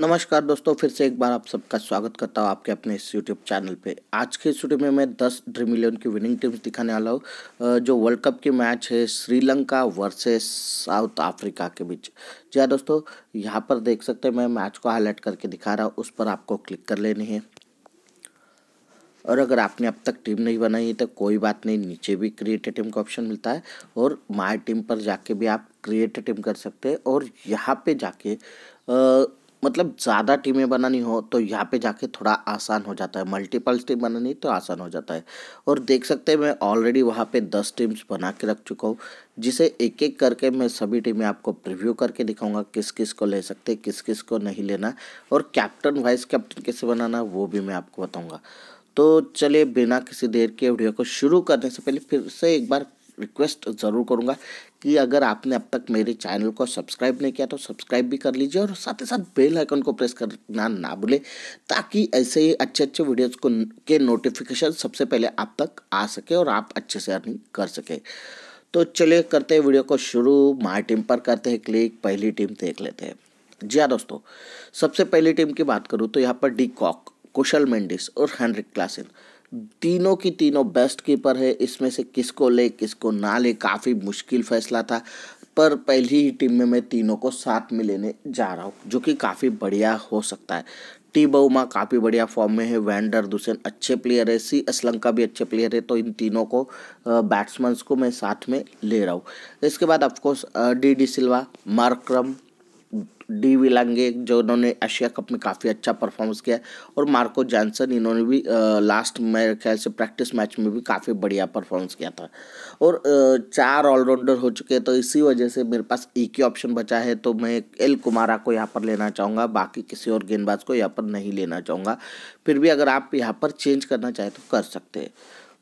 नमस्कार दोस्तों फिर से एक बार आप सबका स्वागत करता हूँ आपके अपने इस यूट्यूब चैनल पे आज के इस वीडियो में मैं दस ड्रीम इलेवन की विनिंग टीम्स दिखाने वाला हूँ जो वर्ल्ड कप की मैच है श्रीलंका वर्सेस साउथ अफ्रीका के बीच जी हाँ दोस्तों यहाँ पर देख सकते हैं मैं मैच को हाईलाइट करके दिखा रहा हूँ उस पर आपको क्लिक कर लेनी है और अगर आपने अब तक टीम नहीं बनाई है तो कोई बात नहीं नीचे भी क्रिएट टीम का ऑप्शन मिलता है और माई टीम पर जाके भी आप क्रिएट टीम कर सकते हैं और यहाँ पे जाके आ, मतलब ज़्यादा टीमें बनानी हो तो यहाँ पे जाके थोड़ा आसान हो जाता है मल्टीपल टीम बनानी तो आसान हो जाता है और देख सकते हैं मैं ऑलरेडी वहाँ पे दस टीम्स बना के रख चुका हूँ जिसे एक एक करके मैं सभी टीमें आपको प्रिव्यू करके दिखाऊंगा किस किस को ले सकते किस किस को नहीं लेना और कैप्टन वाइस कैप्टन कैसे बनाना वो भी मैं आपको बताऊँगा तो चलिए बिना किसी देर के वीडियो को शुरू करने से पहले फिर से एक बार रिक्वेस्ट ज़रूर करूँगा कि अगर आपने अब तक मेरे चैनल को सब्सक्राइब नहीं किया तो सब्सक्राइब भी कर लीजिए और साथ ही साथ बेल आइकन को प्रेस करना ना भूले ताकि ऐसे ही अच्छे अच्छे वीडियोज़ को के नोटिफिकेशन सबसे पहले आप तक आ सके और आप अच्छे से अर्निंग कर सके तो चलिए करते हैं वीडियो को शुरू माई टीम पर करते हैं क्लिक पहली टीम देख लेते हैं जी हाँ दोस्तों सबसे पहली टीम की बात करूँ तो यहाँ पर डी कॉक कुशल मेंडिस और हेनरिक क्लासिन तीनों की तीनों बेस्ट कीपर है इसमें से किसको ले किसको ना ले काफ़ी मुश्किल फैसला था पर पहली ही टीम में मैं तीनों को साथ में लेने जा रहा हूँ जो कि काफ़ी बढ़िया हो सकता है टी बहुमा काफ़ी बढ़िया फॉर्म में है वैंडर दुसेन अच्छे प्लेयर है सी असलंका भी अच्छे प्लेयर है तो इन तीनों को बैट्समैंस को मैं साथ में ले रहा हूँ इसके बाद of course D de Silva Markram D विलांगे जो उन्होंने एशिया कप में काफ़ी अच्छा परफॉर्मेंस किया और मार्को जॉनसन इन्होंने भी लास्ट मेरे ख्याल से प्रैक्टिस मैच में भी काफ़ी बढ़िया परफॉर्मेंस किया था और चार ऑलराउंडर हो चुके हैं तो इसी वजह से मेरे पास एक ही ऑप्शन बचा है तो मैं एल कुमारा को यहाँ पर लेना चाहूँगा बाकी किसी और गेंदबाज को यहाँ पर नहीं लेना चाहूँगा फिर भी अगर आप यहाँ पर चेंज करना चाहें तो कर सकते हैं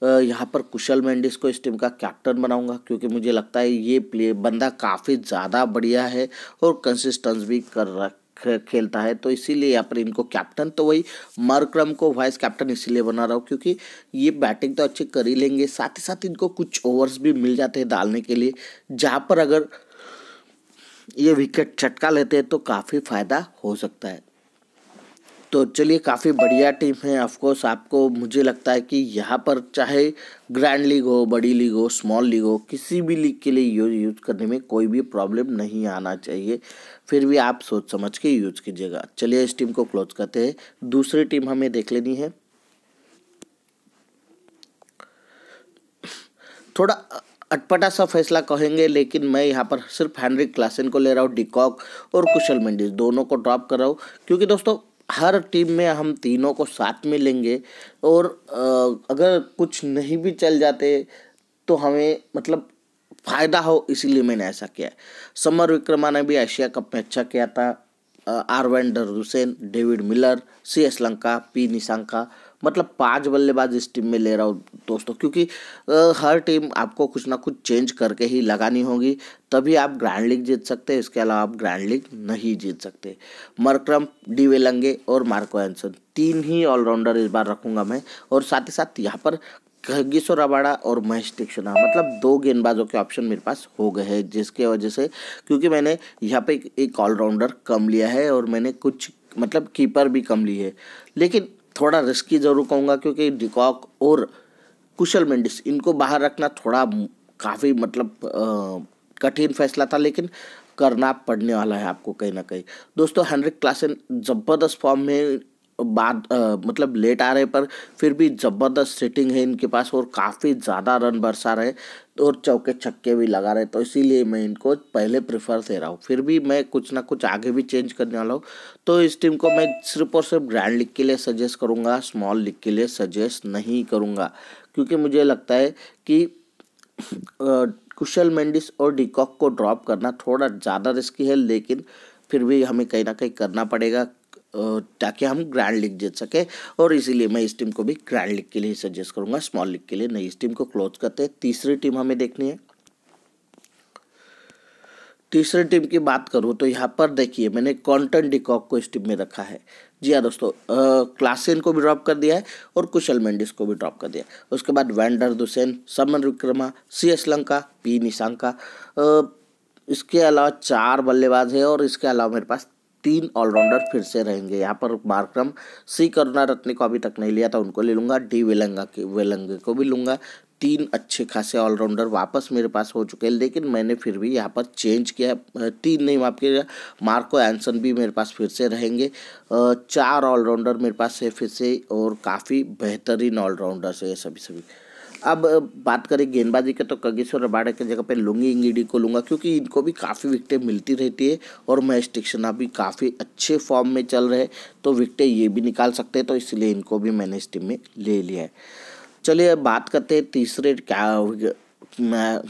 यहाँ पर कुशल मैंडिस को इस टीम का कैप्टन बनाऊंगा क्योंकि मुझे लगता है ये प्ले बंदा काफ़ी ज़्यादा बढ़िया है और कंसिस्टेंस भी कर रख खेलता है तो इसीलिए यहाँ पर इनको कैप्टन तो वही मरक्रम को वाइस कैप्टन इसीलिए बना रहा हूँ क्योंकि ये बैटिंग तो अच्छी कर ही लेंगे साथ ही साथ इनको कुछ ओवर्स भी मिल जाते हैं डालने के लिए जहाँ पर अगर ये विकेट चटका लेते हैं तो काफ़ी फायदा हो सकता है तो चलिए काफ़ी बढ़िया टीम है ऑफकोर्स आपको मुझे लगता है कि यहाँ पर चाहे ग्रैंड लीग हो बड़ी लीग हो स्मॉल लीग हो किसी भी लीग के लिए यूज यूज करने में कोई भी प्रॉब्लम नहीं आना चाहिए फिर भी आप सोच समझ के यूज कीजिएगा चलिए इस टीम को क्लोज करते हैं दूसरी टीम हमें देख लेनी है थोड़ा अटपटा सा फैसला कहेंगे लेकिन मैं यहाँ पर सिर्फ हैनरिक क्लासन को ले रहा हूँ डिकॉक और कुशल मेंडिस दोनों को ड्रॉप कर रहा हूँ क्योंकि दोस्तों हर टीम में हम तीनों को साथ में लेंगे और अगर कुछ नहीं भी चल जाते तो हमें मतलब फ़ायदा हो इसीलिए मैंने ऐसा किया समर विक्रमा ने भी एशिया कप में अच्छा किया था आरवेंडर हुसैन David Miller C Asalanka P Nissanka मतलब पाँच बल्लेबाज इस टीम में ले रहा हूँ दोस्तों क्योंकि हर टीम आपको कुछ ना कुछ चेंज करके ही लगानी होगी तभी आप ग्रैंड लीग जीत सकते हैं इसके अलावा आप ग्रैंड लीग नहीं जीत सकते मरक्रम डी वेलंगे और मार्को एंसन तीन ही ऑलराउंडर इस बार रखूँगा मैं और साथ ही साथ यहाँ पर खगीसो रबाड़ा और महेश तीक्षणा हाँ, मतलब दो गेंदबाजों के ऑप्शन मेरे पास हो गए हैं जिसके वजह से क्योंकि मैंने यहाँ पे एक ऑलराउंडर कम लिया है और मैंने कुछ मतलब कीपर भी कम ली है लेकिन थोड़ा रिस्की ज़रूर कहूँगा क्योंकि डिकॉक और कुशल मेंडिस इनको बाहर रखना थोड़ा काफ़ी मतलब कठिन फैसला था लेकिन करना पड़ने वाला है आपको कहीं ना कहीं दोस्तों हेनरिक क्लासन ज़बरदस्त फॉर्म में बाद आ, मतलब लेट आ रहे पर फिर भी ज़बरदस्त सेटिंग है इनके पास और काफ़ी ज़्यादा रन बरसा रहे और चौके छक्के भी लगा रहे तो इसीलिए मैं इनको पहले प्रेफर दे रहा हूँ फिर भी मैं कुछ ना कुछ आगे भी चेंज करने वाला हूँ तो इस टीम को मैं सिर्फ और सिर्फ ग्रैंड लीग के लिए सजेस्ट करूँगा स्मॉल लीग के लिए सजेस्ट नहीं करूँगा क्योंकि मुझे लगता है कि कुशल मेंडिस और डिकॉक को ड्रॉप करना थोड़ा ज़्यादा रिस्की है लेकिन फिर भी हमें कहीं ना कहीं करना पड़ेगा ताकि हम ग्रैंड लीग जीत सके और इसीलिए मैं इस टीम को भी ग्रैंड लीग के लिए सजेस्ट करूंगा स्मॉल लीग के लिए नहीं इस टीम को क्लोज करते हैं तीसरी टीम हमें देखनी है तीसरी टीम की बात करूं तो यहाँ पर देखिए मैंने कॉन्टन डिकॉक को इस टीम में रखा है जी हाँ दोस्तों क्लासेन को भी ड्रॉप कर दिया है और कुशल मेंडिस को भी ड्रॉप कर दिया उसके बाद van der Dussen Samarawickrama C Asalanka P Nissanka इसके अलावा चार बल्लेबाज है और इसके अलावा मेरे पास तीन ऑलराउंडर फिर से रहेंगे यहाँ पर मार्क्रम सी करुणा रत्ने को अभी तक नहीं लिया था उनको ले लूँगा डी वेलंगा के वेलंगे को भी लूँगा तीन अच्छे खासे ऑलराउंडर वापस मेरे पास हो चुके हैं लेकिन मैंने फिर भी यहाँ पर चेंज किया तीन नहीं माफ किया मार्को एंसन भी मेरे पास फिर से रहेंगे चार ऑलराउंडर मेरे पास है फिर से और काफ़ी बेहतरीन ऑलराउंडर्स है सभी सभी अब बात करें गेंदबाजी तो के तो कगेश्वर रबाड़े की जगह पे लूँगी इंगीडी को लूँगा क्योंकि इनको भी काफ़ी विकटें मिलती रहती है और महेश टिक्सना भी काफ़ी अच्छे फॉर्म में चल रहे तो विकटें ये भी निकाल सकते हैं तो इसलिए इनको भी मैंने इस टीम में ले लिया है चलिए बात करते हैं तीसरे क्या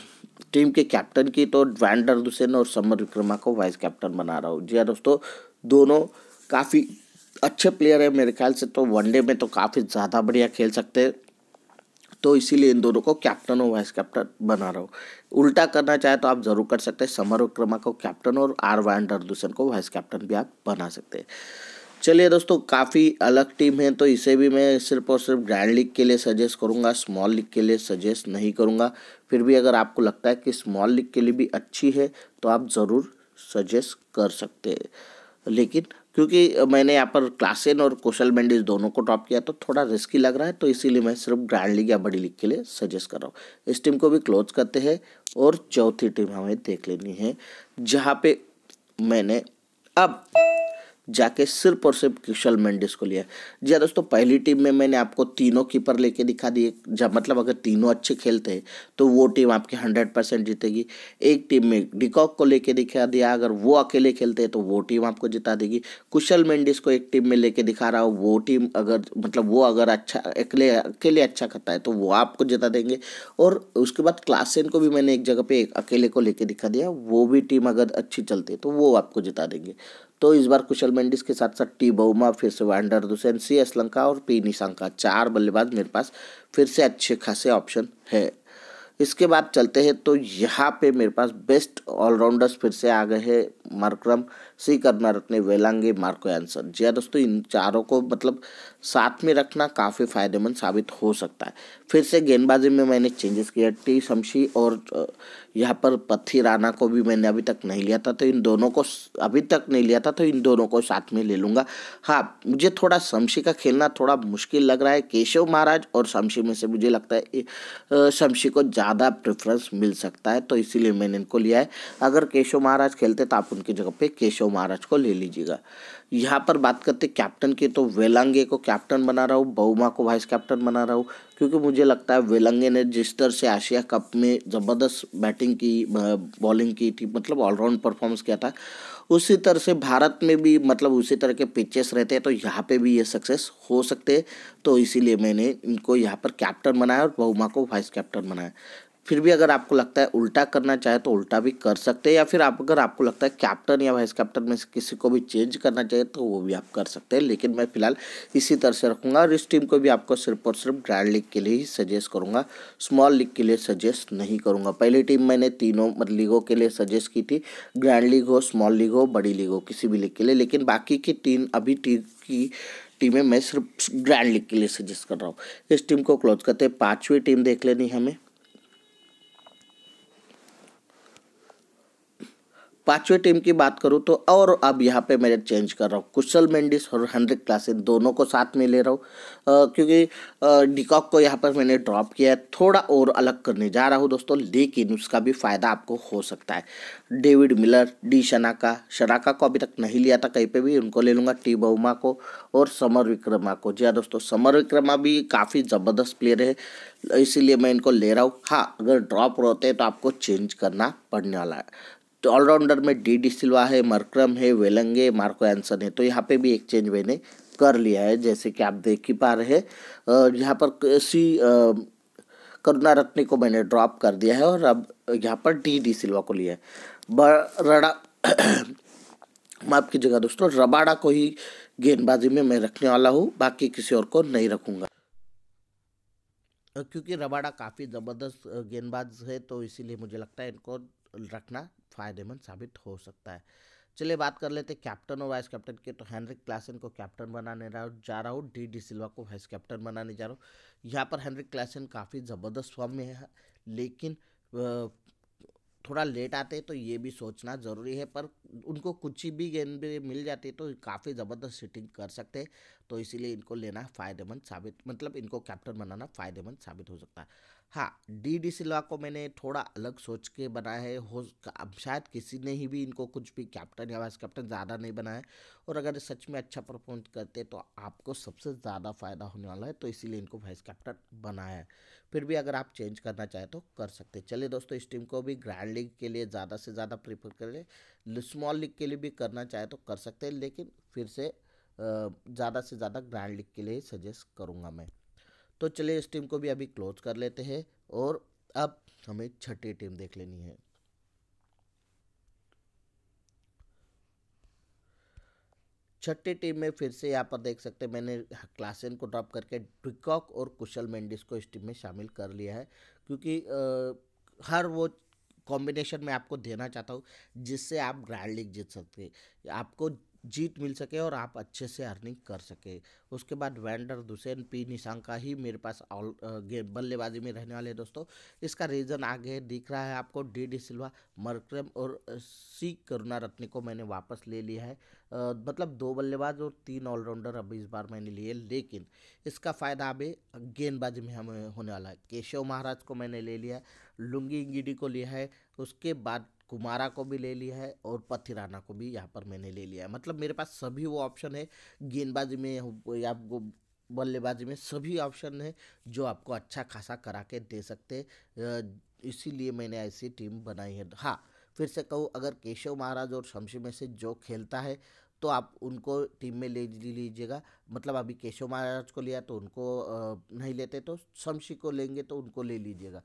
टीम के कैप्टन की तो वैंडर दुसेन और समर विक्रमा को वाइस कैप्टन बना रहा हूँ जी हाँ दोस्तों दोनों काफ़ी अच्छे प्लेयर है मेरे ख्याल से तो वनडे में तो काफ़ी ज़्यादा बढ़िया खेल सकते हैं तो इसीलिए इन दोनों को कैप्टन और वाइस कैप्टन बना रहा हूँ उल्टा करना चाहे तो आप ज़रूर कर सकते हैं समर विक्रमा को कैप्टन और आर वायंडरदूसन को वाइस कैप्टन भी आप बना सकते हैं चलिए दोस्तों काफ़ी अलग टीम है तो इसे भी मैं सिर्फ और सिर्फ ग्रैंड लीग के लिए सजेस्ट करूँगा स्मॉल लीग के लिए सजेस्ट नहीं करूँगा फिर भी अगर आपको लगता है कि स्मॉल लीग के लिए भी अच्छी है तो आप ज़रूर सजेस्ट कर सकते हैं लेकिन क्योंकि मैंने यहाँ पर क्लासेन और कौशल बेंडिस दोनों को टॉप किया तो थोड़ा रिस्की लग रहा है तो इसीलिए मैं सिर्फ ग्रैंड लीग या बड़ी लीग के लिए सजेस्ट कर रहा हूँ इस टीम को भी क्लोज करते हैं और चौथी टीम हमें देख लेनी है जहाँ पे मैंने अब जाके सिर्फ और सिर्फ किशल मेंडिस को लिया जी हाँ दोस्तों पहली टीम में मैंने आपको तीनों कीपर लेके दिखा दिए जब मतलब अगर तीनों अच्छे खेलते हैं तो वो टीम आपकी हंड्रेड परसेंट जीतेगी एक टीम में डिकॉक को लेके दिखा दिया अगर वो अकेले खेलते हैं तो वो टीम आपको जिता देगी कुशल मेंडिस को एक टीम में लेके दिखा रहा हो वो टीम अगर मतलब वो अगर अच्छा अकेले अकेले अच्छा करता है तो वो आपको जिता देंगे और उसके बाद क्लासेन को भी मैंने एक जगह पे एक अकेले को लेके दिखा दिया वो भी टीम अगर अच्छी चलती है तो वो आपको जिता देंगे तो इस बार कुशल मेंडिस के साथ साथ टी बहुमा फिर से van der Dussen C Asalanka और पी निशंका चार बल्लेबाज मेरे पास फिर से अच्छे खासे ऑप्शन है इसके बाद चलते हैं तो यहाँ पे मेरे पास बेस्ट ऑलराउंडर्स फिर से आ गए हैं मरक्रम सी करना रखने वेलांगे मार्को आंसर जी हाँ दोस्तों इन चारों को मतलब साथ में रखना काफ़ी फायदेमंद साबित हो सकता है फिर से गेंदबाजी में मैंने चेंजेस किया टी शमशी और यहाँ पर पथी राना को भी मैंने अभी तक नहीं लिया था तो इन दोनों को अभी तक नहीं लिया था तो इन दोनों को साथ में ले लूँगा हाँ मुझे थोड़ा शमशी का खेलना थोड़ा मुश्किल लग रहा है केशव महाराज और शमशी में से मुझे लगता है शमशी को ज़्यादा प्रेफरेंस मिल सकता है तो इसीलिए मैंने इनको लिया है अगर केशव महाराज खेलते तो आप उनकी जगह पर केशव महाराज को ले लीजिएगा यहाँ पर बात करते कैप्टन की तो वेलांगे को कैप्टन बना रहा हूँ बहुमा को वाइस कैप्टन बना रहा हूँ क्योंकि मुझे लगता है वेलंगे ने जिस तरह से आसिया कप में ज़बरदस्त बैटिंग की बॉलिंग की थी मतलब ऑलराउंड परफॉर्मेंस किया था उसी तरह से भारत में भी मतलब उसी तरह के पिचेस रहते हैं तो यहाँ पे भी ये सक्सेस हो सकते हैं तो इसीलिए मैंने इनको यहाँ पर कैप्टन बनाया और बहुमा को वाइस कैप्टन बनाया फिर भी अगर आपको लगता है उल्टा करना चाहे तो उल्टा भी कर सकते हैं या फिर आप अगर आपको लगता है कैप्टन या वाइस कैप्टन में से किसी को भी चेंज करना चाहिए तो वो भी आप कर सकते हैं लेकिन मैं फिलहाल इसी तरह से रखूँगा और इस टीम को भी आपको सिर्फ और सिर्फ ग्रैंड लीग के लिए ही सजेस्ट करूँगा स्मॉल लीग के लिए सजेस्ट नहीं करूँगा पहली टीम मैंने तीनों मतलब लीगों के लिए सजेस्ट की थी ग्रैंड लीग हो स्मॉल लीग हो बड़ी लीग हो किसी भी लीग के लिए लेकिन बाकी की तीन अभी टीम की टीमें मैं सिर्फ ग्रैंड लीग के लिए सजेस्ट कर रहा हूँ इस टीम को क्लोज करते हैं पाँचवीं टीम देख लेनी हमें पांचवें टीम की बात करूं तो और अब यहाँ पे मैं चेंज कर रहा हूँ कुशल मेंडिस और हनरिक क्लासिन दोनों को साथ में ले रहा हूँ क्योंकि डिकॉक को यहाँ पर मैंने ड्रॉप किया है थोड़ा और अलग करने जा रहा हूँ दोस्तों लेकिन उसका भी फ़ायदा आपको हो सकता है David Miller D Shanaka Shanaka को अभी तक नहीं लिया था कहीं पर भी उनको ले लूँगा टी बहुमा को और समर विक्रमा को जी हाँ दोस्तों समर विक्रमा भी काफ़ी ज़बरदस्त प्लेयर है इसीलिए मैं इनको ले रहा हूँ हाँ अगर ड्रॉप रहते हैं तो आपको चेंज करना पड़ने वाला है तो ऑलराउंडर में डी डी सिल्वा है मरक्रम है वेलंगे मार्को एंसन है तो यहाँ पे भी एक चेंज मैंने कर लिया है जैसे कि आप देख ही पा रहे हैं यहाँ पर सी करुणा रत्नी को मैंने ड्रॉप कर दिया है और अब यहाँ पर डी डी सिल्वा को लिया है बड़ा माफ की जगह दोस्तों रबाड़ा को ही गेंदबाजी में मैं रखने वाला हूँ बाकी किसी और को नहीं रखूँगा क्योंकि रबाड़ा काफ़ी ज़बरदस्त गेंदबाज है तो इसीलिए मुझे लगता है इनको रखना फायदेमंद साबित हो सकता है चलिए बात कर लेते हैं कैप्टन और वाइस कैप्टन की तो हेनरिक क्लासन को कैप्टन बनाने जा रहा हूँ डी डी सिल्वा को वाइस कैप्टन बनाने जा रहा हूँ यहाँ पर हेनरिक क्लासन काफ़ी ज़बरदस्त फॉर्म में है लेकिन थोड़ा लेट आते तो ये भी सोचना ज़रूरी है पर उनको कुछ ही भी गेंद मिल जाती तो काफ़ी ज़बरदस्त हिटिंग कर सकते तो इसीलिए इनको लेना फ़ायदेमंद साबित मतलब इनको कैप्टन बनाना फ़ायदेमंद साबित हो सकता है हाँ डी डी सिल्वा को मैंने थोड़ा अलग सोच के बनाया है हो शायद किसी ने ही भी इनको कुछ भी कैप्टन या वाइस कैप्टन ज़्यादा नहीं बनाया है और अगर सच में अच्छा परफॉर्म करते तो आपको सबसे ज़्यादा फ़ायदा होने वाला है तो इसीलिए इनको वाइस कैप्टन बनाया है फिर भी अगर आप चेंज करना चाहें तो कर सकते चलिए दोस्तों इस टीम को भी ग्रैंड लीग के लिए ज़्यादा से ज़्यादा प्रीफर करें स्मॉल लीग के लिए भी करना चाहे तो कर सकते हैं लेकिन फिर से ज़्यादा से ज़्यादा ग्रैंड लीग के लिए सजेस्ट करूँगा मैं तो चलिए इस टीम को भी अभी क्लोज कर लेते हैं और अब हमें छठी टीम देख लेनी है छठी टीम में फिर से यहाँ पर देख सकते हैं मैंने क्लासेन को ड्रॉप करके डिकॉक और कुशल मेंडिस को इस टीम में शामिल कर लिया है क्योंकि आ, हर वो कॉम्बिनेशन में आपको देना चाहता हूँ जिससे आप ग्रैंड लीग जीत सकते हैं आपको जीत मिल सके और आप अच्छे से अर्निंग कर सके उसके बाद वेंडर दुसैन पी निशांका ही मेरे पास ऑल बल्लेबाजी में रहने वाले दोस्तों इसका रीज़न आगे दिख रहा है आपको डी डी सिल्वा मरक्रम और सी करुणा रत्न को मैंने वापस ले लिया है मतलब दो बल्लेबाज और तीन ऑलराउंडर अभी इस बार मैंने लिए लेकिन इसका फ़ायदा अभी गेंदबाजी में हमें होने वाला है केशव महाराज को मैंने ले लिया है लुंगी इंगिडी को लिया है उसके बाद कुमारा को भी ले लिया है और पथिराना को भी यहाँ पर मैंने ले लिया है मतलब मेरे पास सभी वो ऑप्शन है गेंदबाजी में या बल्लेबाजी में सभी ऑप्शन है जो आपको अच्छा खासा करा के दे सकते इसीलिए मैंने ऐसी टीम बनाई है हाँ फिर से कहूँ अगर केशव महाराज और शमशी में से जो खेलता है तो आप उनको टीम में ले लीजिएगा मतलब अभी केशव महाराज को लिया तो उनको नहीं लेते तो शमशी को लेंगे तो उनको ले लीजिएगा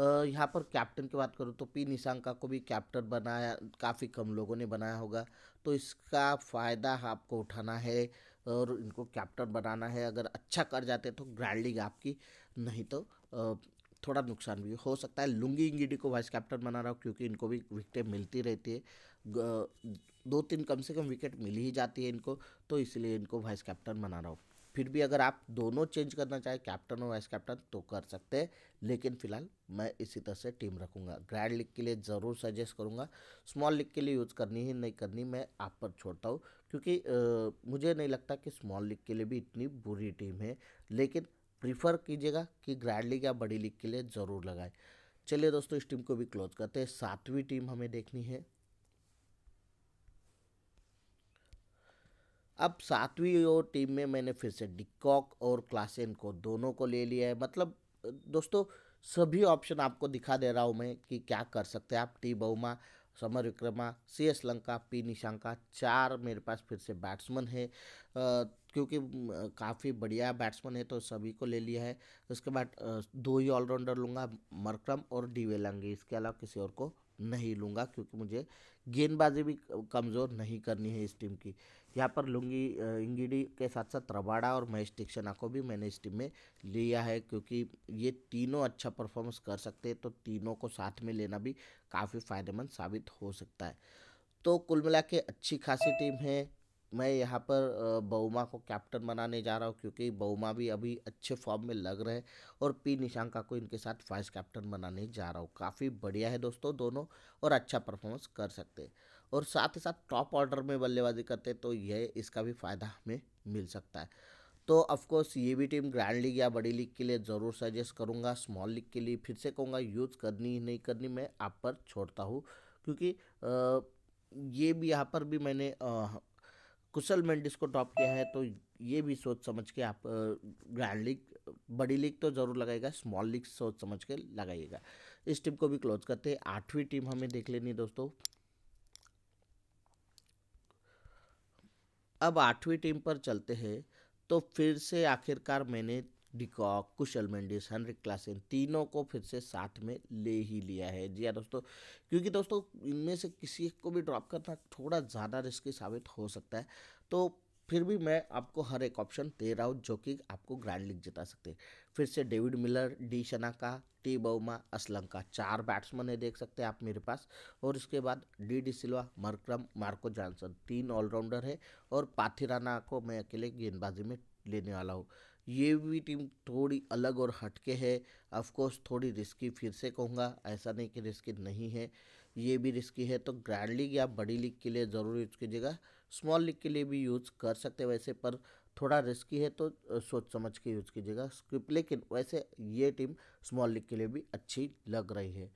यहाँ पर कैप्टन की बात करूँ तो पी निशांका को भी कैप्टन बनाया काफ़ी कम लोगों ने बनाया होगा तो इसका फ़ायदा आपको उठाना है और इनको कैप्टन बनाना है अगर अच्छा कर जाते तो ग्रैंड लीग आपकी नहीं तो थोड़ा नुकसान भी हो सकता है लुंगी इंगिडी को वाइस कैप्टन बना रहा हूँ क्योंकि इनको भी विकेटें मिलती रहती है दो तीन कम से कम विकेट मिल ही जाती है इनको तो इसलिए इनको वाइस कैप्टन बना रहा हूँ फिर भी अगर आप दोनों चेंज करना चाहें कैप्टन और वाइस कैप्टन तो कर सकते हैं लेकिन फिलहाल मैं इसी तरह से टीम रखूँगा ग्रैंड लीग के लिए ज़रूर सजेस्ट करूँगा स्मॉल लीग के लिए यूज़ करनी ही नहीं करनी मैं आप पर छोड़ता हूँ क्योंकि आ, मुझे नहीं लगता कि स्मॉल लीग के लिए भी इतनी बुरी टीम है लेकिन प्रीफर कीजिएगा कि ग्रैंड लीग या बड़ी लीग के लिए ज़रूर लगाए चलिए दोस्तों इस टीम को भी क्लोज करते हैं सातवीं टीम हमें देखनी है अब सातवीं और टीम में मैंने फिर से डिकॉक और क्लासेन को दोनों को ले लिया है मतलब दोस्तों सभी ऑप्शन आपको दिखा दे रहा हूँ मैं कि क्या कर सकते हैं आप T Bavuma Samarawickrama C Asalanka P Nissanka चार मेरे पास फिर से बैट्समैन है क्योंकि काफ़ी बढ़िया बैट्समैन है तो सभी को ले लिया है उसके बाद दो ही ऑलराउंडर लूँगा मरक्रम और डी लंगे इसके अलावा किसी और को नहीं लूँगा क्योंकि मुझे गेंदबाजी भी कमज़ोर नहीं करनी है इस टीम की यहाँ पर लुंगी इंगिडी के साथ साथ रबाड़ा और महेश दीक्षणा को भी मैंने इस टीम में लिया है क्योंकि ये तीनों अच्छा परफॉर्मेंस कर सकते हैं तो तीनों को साथ में लेना भी काफ़ी फ़ायदेमंद साबित हो सकता है तो कुल मिला के अच्छी खासी टीम है मैं यहाँ पर बहुमा को कैप्टन बनाने जा रहा हूँ क्योंकि बहुमा भी अभी अच्छे फॉर्म में लग रहे हैं और पी निशांका को इनके साथ वाइस कैप्टन बनाने जा रहा हूँ काफ़ी बढ़िया है दोस्तों दोनों और अच्छा परफॉर्मेंस कर सकते हैं और साथ ही साथ टॉप ऑर्डर में बल्लेबाजी करते तो यह इसका भी फ़ायदा हमें मिल सकता है तो ऑफकोर्स ये भी टीम ग्रैंड लीग या बड़ी लीग के लिए ज़रूर सजेस्ट करूँगा स्मॉल लीग के लिए फिर से कहूँगा यूज़ करनी ही नहीं करनी मैं आप पर छोड़ता हूँ क्योंकि ये भी यहाँ पर भी मैंने कुशल मेंडिस को टॉप किया है तो ये भी सोच समझ के आप ग्रैंड लीग बड़ी लीग तो ज़रूर लगाएगा स्मॉल लीग सोच समझ के लगाइएगा इस टीम को भी क्लोज करते हैं आठवीं टीम हमें देख लेनी दोस्तों अब आठवीं टीम पर चलते हैं तो फिर से आखिरकार मैंने de Kock Kusal Mendis Heinrich Klaasen तीनों को फिर से साथ में ले ही लिया है जी हाँ दोस्तों क्योंकि दोस्तों इनमें से किसी को भी ड्रॉप करना थोड़ा ज़्यादा रिस्की साबित हो सकता है तो फिर भी मैं आपको हर एक ऑप्शन दे रहा हूँ जो कि आपको ग्रैंड लीग जिता सकते हैं फिर से David Miller D Shanaka T Bavuma Asalanka चार बैट्समैन है देख सकते हैं आप मेरे पास और इसके बाद D de Silva Markram Marco Jansen तीन ऑलराउंडर है और पाथिराना को मैं अकेले गेंदबाजी में लेने वाला हूँ ये भी टीम थोड़ी अलग और हटके है ऑफकोर्स थोड़ी रिस्की फिर से कहूँगा ऐसा नहीं कि रिस्की नहीं है ये भी रिस्की है तो ग्रैंड लीग या बड़ी लीग के लिए ज़रूर यूज कीजिएगा स्मॉल लीग के लिए भी यूज़ कर सकते हैं वैसे पर थोड़ा रिस्की है तो सोच समझ के यूज़ कीजिएगा लेकिन वैसे ये टीम स्मॉल लीग के लिए भी अच्छी लग रही है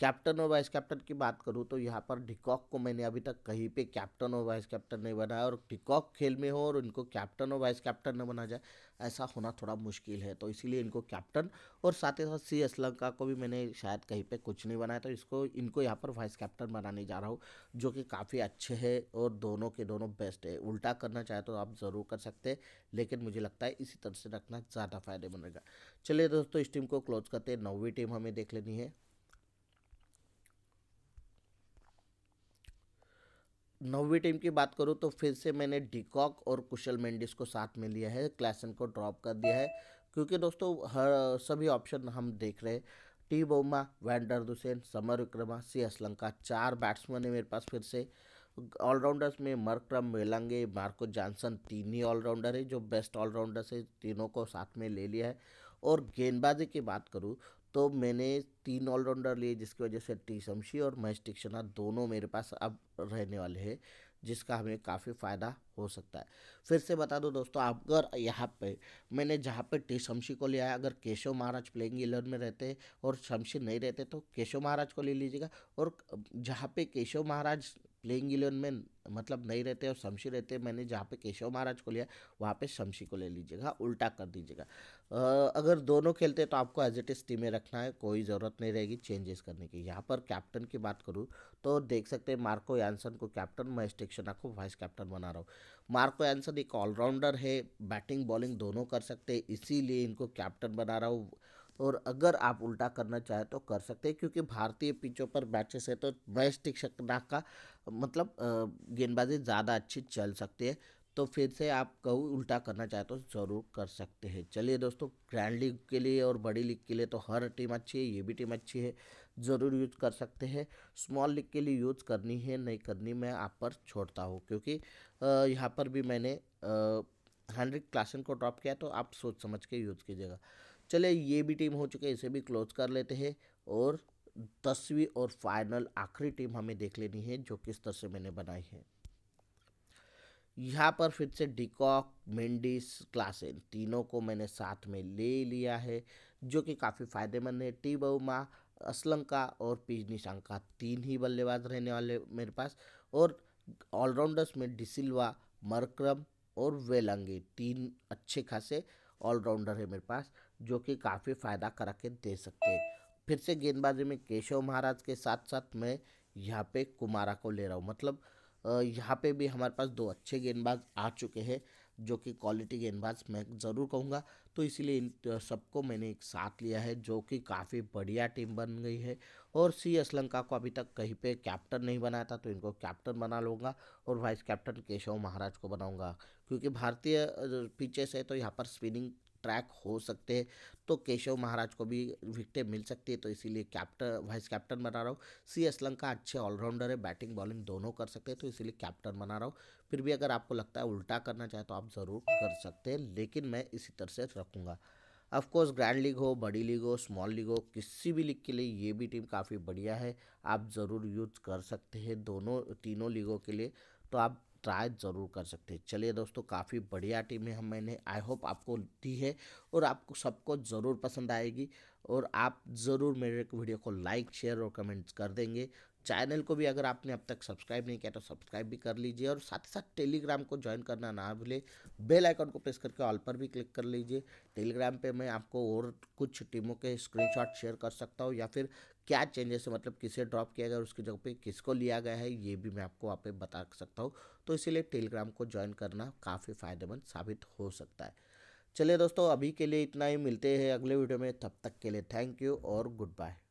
कैप्टन और वाइस कैप्टन की बात करूँ तो यहाँ पर डिकॉक को मैंने अभी तक कहीं पे कैप्टन और वाइस कैप्टन नहीं बनाया और डिकॉक खेल में हो और इनको कैप्टन और वाइस कैप्टन न बना जाए ऐसा होना थोड़ा मुश्किल है तो इसीलिए इनको कैप्टन और साथ ही साथ सी एस लंका को भी मैंने शायद कहीं पे कुछ नहीं बनाया तो इसको इनको यहाँ पर वाइस कैप्टन बनाने जा रहा हूँ जो कि काफ़ी अच्छे है और दोनों के दोनों बेस्ट है उल्टा करना चाहे तो आप ज़रूर कर सकते हैं लेकिन मुझे लगता है इसी तरह से रखना ज़्यादा फायदेमंद रहेगा चलिए दोस्तों इस टीम को क्लोज करते हैं नौवीं टीम हमें देख लेनी है नौवीं टीम की बात करूँ तो फिर से मैंने डिकॉक और कुशल मेंडिस को साथ में लिया है क्लासन को ड्रॉप कर दिया है क्योंकि दोस्तों हर सभी ऑप्शन हम देख रहे हैं T Bavuma van der Dussen Samarawickrama C Asalanka चार बैट्समैन है मेरे पास फिर से ऑलराउंडर्स में मरक्रम मेलंगे मार्को जॉनसन तीन ही ऑलराउंडर है जो बेस्ट ऑलराउंडर्स है तीनों को साथ में ले लिया है और गेंदबाजी की बात करूँ तो मैंने तीन ऑलराउंडर लिए जिसकी वजह से टी शमशी और महेश टिक्शना दोनों मेरे पास अब रहने वाले हैं जिसका हमें काफ़ी फ़ायदा हो सकता है फिर से बता दो दोस्तों आप अगर यहाँ पे मैंने जहाँ पे टी शमशी को लिया है अगर केशव महाराज प्लेइंग इलेवन में रहते और शमशी नहीं रहते तो केशव महाराज को ले लीजिएगा और जहाँ पे केशव महाराज प्लेइंग इलेवन में मतलब नहीं रहते और शमशी रहते मैंने जहाँ पे केशव महाराज को लिया वहाँ पे शमशी को ले लीजिएगा उल्टा कर दीजिएगा अगर दोनों खेलते हैं तो आपको एज इट इज़ टीम में रखना है कोई ज़रूरत नहीं रहेगी चेंजेस करने की यहाँ पर कैप्टन की बात करूँ तो देख सकते हैं मार्को यानसन को कैप्टन मैं स्टेक्शना को वाइस कैप्टन बना रहा हूँ मार्को यानसन एक ऑलराउंडर है बैटिंग बॉलिंग दोनों कर सकते हैं इसीलिए इनको कैप्टन बना रहा हूँ और अगर आप उल्टा करना चाहें तो कर सकते हैं क्योंकि भारतीय पिचों पर मैचेस है तो मैं स्टिक का मतलब गेंदबाजी ज़्यादा अच्छी चल सकती है तो फिर से आप कहूँ उल्टा करना चाहे तो ज़रूर कर सकते हैं चलिए दोस्तों ग्रैंड लीग के लिए और बड़ी लीग के लिए तो हर टीम अच्छी है ये भी टीम अच्छी है ज़रूर यूज कर सकते हैं स्मॉल लीग के लिए यूज़ करनी है नहीं करनी मैं आप पर छोड़ता हूँ क्योंकि यहाँ पर भी मैंने हैंड्रिक क्लासन को ड्रॉप किया तो आप सोच समझ के यूज़ कीजिएगा चलिए ये भी टीम हो चुके इसे भी क्लोज कर लेते हैं और दसवीं और फाइनल आखिरी टीम हमें देख लेनी है जो किस तरह से मैंने बनाई है यहाँ पर फिर से डिकॉक मेंडिस क्लासेन तीनों को मैंने साथ में ले लिया है जो कि काफ़ी फ़ायदेमंद है टी बहुमा असलंका और पी निशांका तीन ही बल्लेबाज रहने वाले मेरे पास और ऑलराउंडर्स में डिसिल्वा मरक्रम और वेलंगे तीन अच्छे खासे ऑलराउंडर है मेरे पास जो कि काफ़ी फ़ायदा करा के दे सकते हैं फिर से गेंदबाजी में केशव महाराज के साथ साथ मैं यहाँ पे कुमारा को ले रहा हूँ मतलब यहाँ पे भी हमारे पास दो अच्छे गेंदबाज आ चुके हैं जो कि क्वालिटी गेंदबाज मैं ज़रूर कहूँगा तो इसीलिए इन सबको मैंने एक साथ लिया है जो कि काफ़ी बढ़िया टीम बन गई है और सी एस लंका को अभी तक कहीं पे कैप्टन नहीं बनाया था तो इनको कैप्टन बना लूँगा और वाइस कैप्टन केशव महाराज को बनाऊँगा क्योंकि भारतीय पिचेस है तो यहाँ पर स्पिनिंग ट्रैक हो सकते हैं तो केशव महाराज को भी विकटें मिल सकती है तो इसीलिए कैप्टन वाइस कैप्टन बना रहा हूँ सी एस लंका अच्छे ऑलराउंडर है बैटिंग बॉलिंग दोनों कर सकते हैं तो इसीलिए कैप्टन बना रहा हूँ फिर भी अगर आपको लगता है उल्टा करना चाहे तो आप ज़रूर कर सकते हैं लेकिन मैं इसी तरह से रखूँगा अफकोर्स ग्रैंड लीग हो बड़ी लीग हो स्मॉल लीग हो किसी भी लीग के लिए ये भी टीम काफ़ी बढ़िया है आप ज़रूर यूज कर सकते हैं दोनों तीनों लीगों के लिए तो आप ट्राई ज़रूर कर सकते हैं चलिए दोस्तों काफ़ी बढ़िया टीम है हम मैंने आई होप आपको दी है और आपको सबको ज़रूर पसंद आएगी और आप ज़रूर मेरे वीडियो को लाइक शेयर और कमेंट्स कर देंगे चैनल को भी अगर आपने अब तक सब्सक्राइब नहीं किया तो सब्सक्राइब भी कर लीजिए और साथ ही साथ टेलीग्राम को ज्वाइन करना ना भूले बेल आइकन को प्रेस करके ऑल पर भी क्लिक कर लीजिए टेलीग्राम पे मैं आपको और कुछ टीमों के स्क्रीनशॉट शेयर कर सकता हूँ या फिर क्या चेंजेस है मतलब किसे ड्रॉप किया गया और उसकी जगह पे किसको लिया गया है ये भी मैं आपको वहाँ पे बता सकता हूँ तो इसीलिए टेलीग्राम को ज्वाइन करना काफ़ी फ़ायदेमंद साबित हो सकता है चलिए दोस्तों अभी के लिए इतना ही मिलते हैं अगले वीडियो में तब तक के लिए थैंक यू और गुड बाय